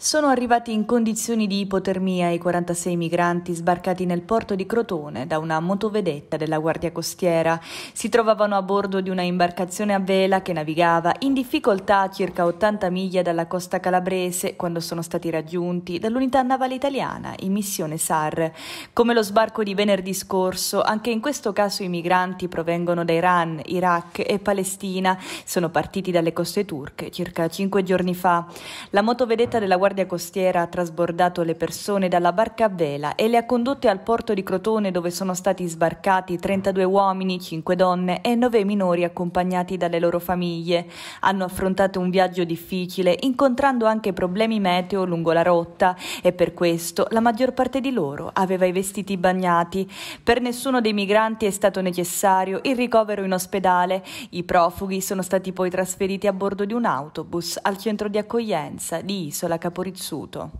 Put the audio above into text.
Sono arrivati in condizioni di ipotermia i 46 migranti sbarcati nel porto di Crotone da una motovedetta della Guardia Costiera. Si trovavano a bordo di una imbarcazione a vela che navigava in difficoltà a circa 80 miglia dalla costa calabrese quando sono stati raggiunti dall'unità navale italiana in missione SAR. Come lo sbarco di venerdì scorso, anche in questo caso i migranti provengono da Iran, Iraq e Palestina. Sono partiti dalle coste turche circa 5 giorni fa. La motovedetta della Guardia Guardia Costiera ha trasbordato le persone dalla barca a vela e le ha condotte al porto di Crotone dove sono stati sbarcati 32 uomini, 5 donne e 9 minori accompagnati dalle loro famiglie. Hanno affrontato un viaggio difficile, incontrando anche problemi meteo lungo la rotta e per questo la maggior parte di loro aveva i vestiti bagnati. Per nessuno dei migranti è stato necessario il ricovero in ospedale. I profughi sono stati poi trasferiti a bordo di un autobus al centro di accoglienza di Isola Capitale caprizzuto